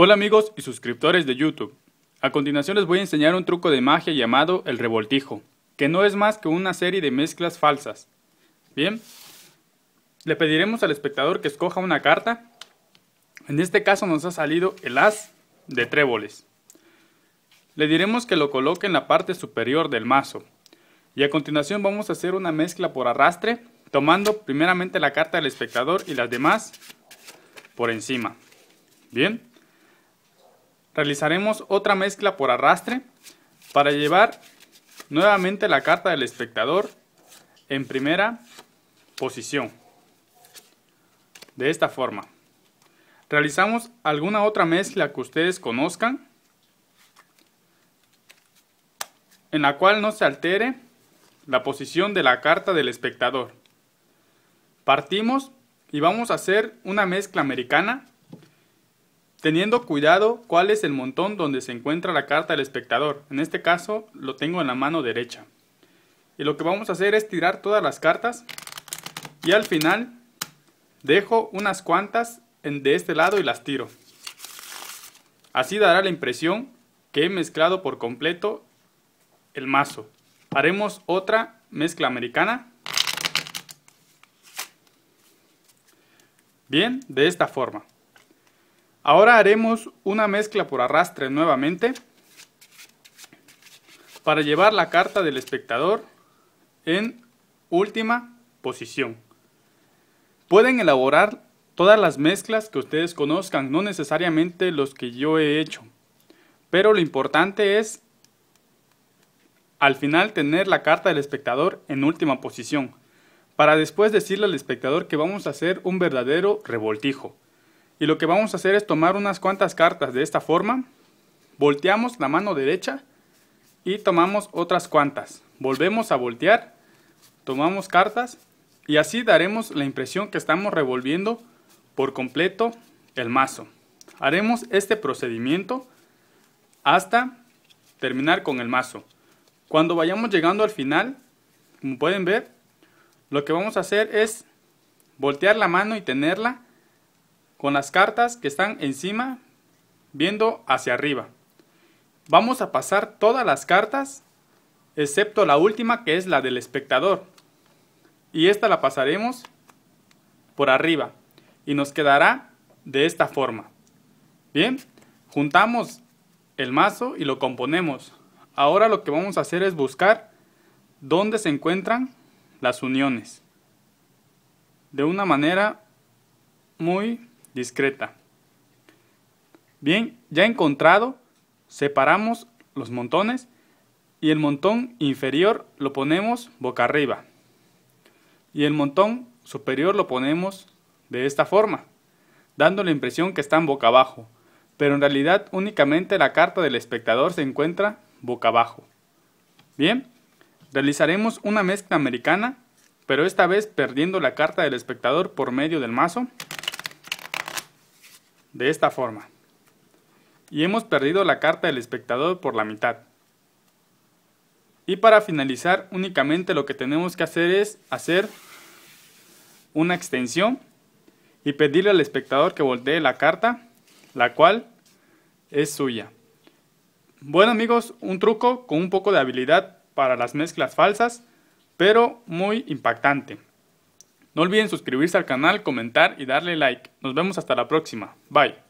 Hola amigos y suscriptores de YouTube. A continuación les voy a enseñar un truco de magia llamado el revoltijo, que no es más que una serie de mezclas falsas. Bien, le pediremos al espectador que escoja una carta. En este caso nos ha salido el as de tréboles. Le diremos que lo coloque en la parte superior del mazo. Y a continuación vamos a hacer una mezcla por arrastre, tomando primeramente la carta del espectador y las demás por encima. Bien realizaremos otra mezcla por arrastre para llevar nuevamente la carta del espectador en primera posición. De esta forma. Realizamos alguna otra mezcla que ustedes conozcan en la cual no se altere la posición de la carta del espectador. Partimos y vamos a hacer una mezcla americana Teniendo cuidado cuál es el montón donde se encuentra la carta del espectador. En este caso lo tengo en la mano derecha. Y lo que vamos a hacer es tirar todas las cartas. Y al final dejo unas cuantas de este lado y las tiro. Así dará la impresión que he mezclado por completo el mazo. Haremos otra mezcla americana. Bien, de esta forma. Ahora haremos una mezcla por arrastre nuevamente para llevar la carta del espectador en última posición. Pueden elaborar todas las mezclas que ustedes conozcan, no necesariamente los que yo he hecho, pero lo importante es al final tener la carta del espectador en última posición, para después decirle al espectador que vamos a hacer un verdadero revoltijo. Y lo que vamos a hacer es tomar unas cuantas cartas de esta forma. Volteamos la mano derecha y tomamos otras cuantas. Volvemos a voltear, tomamos cartas y así daremos la impresión que estamos revolviendo por completo el mazo. Haremos este procedimiento hasta terminar con el mazo. Cuando vayamos llegando al final, como pueden ver, lo que vamos a hacer es voltear la mano y tenerla con las cartas que están encima viendo hacia arriba. Vamos a pasar todas las cartas excepto la última que es la del espectador. Y esta la pasaremos por arriba y nos quedará de esta forma. Bien, juntamos el mazo y lo componemos. Ahora lo que vamos a hacer es buscar dónde se encuentran las uniones. De una manera muy discreta. Bien, ya encontrado, separamos los montones y el montón inferior lo ponemos boca arriba. Y el montón superior lo ponemos de esta forma, dando la impresión que están boca abajo, pero en realidad únicamente la carta del espectador se encuentra boca abajo. Bien, realizaremos una mezcla americana, pero esta vez perdiendo la carta del espectador por medio del mazo de esta forma. Y hemos perdido la carta del espectador por la mitad. Y para finalizar, únicamente lo que tenemos que hacer es hacer una extensión y pedirle al espectador que voltee la carta, la cual es suya. Bueno amigos, un truco con un poco de habilidad para las mezclas falsas, pero muy impactante. No olviden suscribirse al canal, comentar y darle like. Nos vemos hasta la próxima. Bye.